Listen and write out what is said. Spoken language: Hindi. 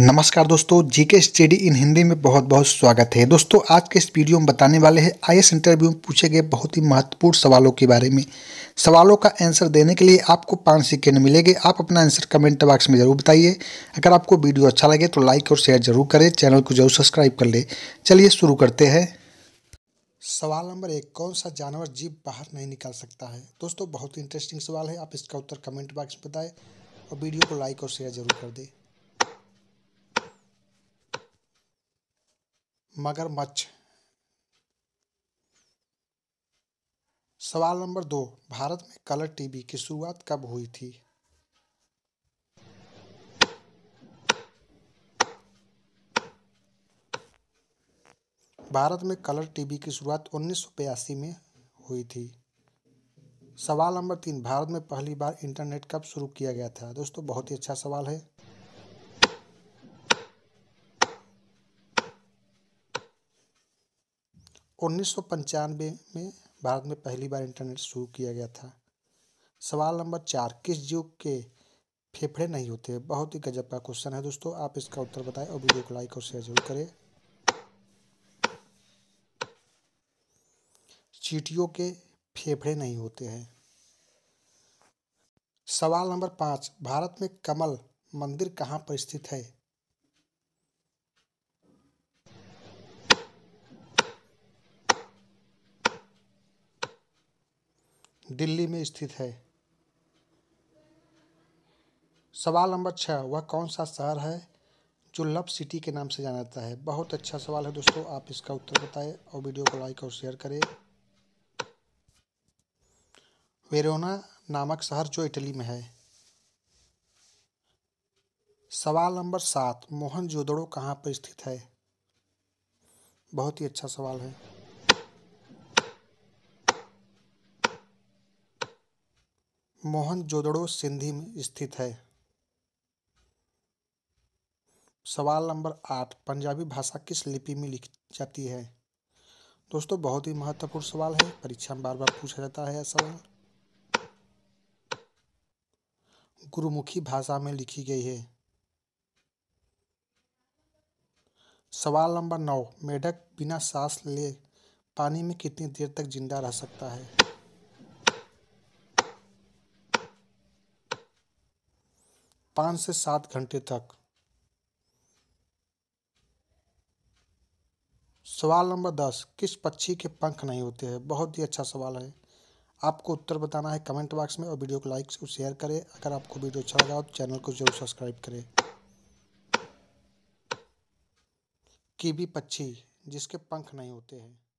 नमस्कार दोस्तों जीके स्टडी इन हिंदी में बहुत बहुत स्वागत है दोस्तों आज के इस वीडियो में बताने वाले हैं एस इंटरव्यू में पूछे गए बहुत ही महत्वपूर्ण सवालों के बारे में सवालों का आंसर देने के लिए आपको पाँच सेकेंड मिलेंगे आप अपना आंसर कमेंट बॉक्स में जरूर बताइए अगर आपको वीडियो अच्छा लगे तो लाइक और शेयर जरूर करें चैनल को जरूर सब्सक्राइब कर लें चलिए शुरू करते हैं सवाल नंबर एक कौन सा जानवर जीप बाहर नहीं निकाल सकता है दोस्तों बहुत ही इंटरेस्टिंग सवाल है आप इसका उत्तर कमेंट बॉक्स में बताएं और वीडियो को लाइक और शेयर जरूर कर दें मगरमच्छ सवाल नंबर दो भारत में कलर टीवी की शुरुआत कब हुई थी भारत में कलर टीवी की शुरुआत उन्नीस में हुई थी सवाल नंबर तीन भारत में पहली बार इंटरनेट कब शुरू किया गया था दोस्तों बहुत ही अच्छा सवाल है उन्नीस सौ पंचानवे में भारत में पहली बार इंटरनेट शुरू किया गया था सवाल नंबर चार किस जीव के फेफड़े नहीं होते बहुत ही गजब का क्वेश्चन है दोस्तों आप इसका उत्तर बताएं और वीडियो को लाइक और शेयर जरूर करें चीटियों के फेफड़े नहीं होते हैं सवाल नंबर पाँच भारत में कमल मंदिर कहाँ पर स्थित है दिल्ली में स्थित है सवाल नंबर छः वह कौन सा शहर है जो लव सिटी के नाम से जाना जाता है बहुत अच्छा सवाल है दोस्तों आप इसका उत्तर बताएं और वीडियो को लाइक और शेयर करें वेरोना नामक शहर जो इटली में है सवाल नंबर सात मोहन जोदड़ो कहाँ पर स्थित है बहुत ही अच्छा सवाल है मोहनजोदड़ो सिंधी में स्थित है सवाल नंबर आठ पंजाबी भाषा किस लिपि में लिखी जाती है दोस्तों बहुत ही महत्वपूर्ण सवाल है परीक्षा में बार बार पूछा जाता है यह सवाल गुरुमुखी भाषा में लिखी गई है सवाल नंबर नौ मेढक बिना सांस ले पानी में कितनी देर तक जिंदा रह सकता है पाँच से सात घंटे तक सवाल नंबर दस किस पक्षी के पंख नहीं होते हैं बहुत ही अच्छा सवाल है आपको उत्तर बताना है कमेंट बॉक्स में और वीडियो को लाइक और शेयर करें अगर आपको वीडियो अच्छा लगा हो तो चैनल को जरूर सब्सक्राइब करें कीवी पक्षी जिसके पंख नहीं होते हैं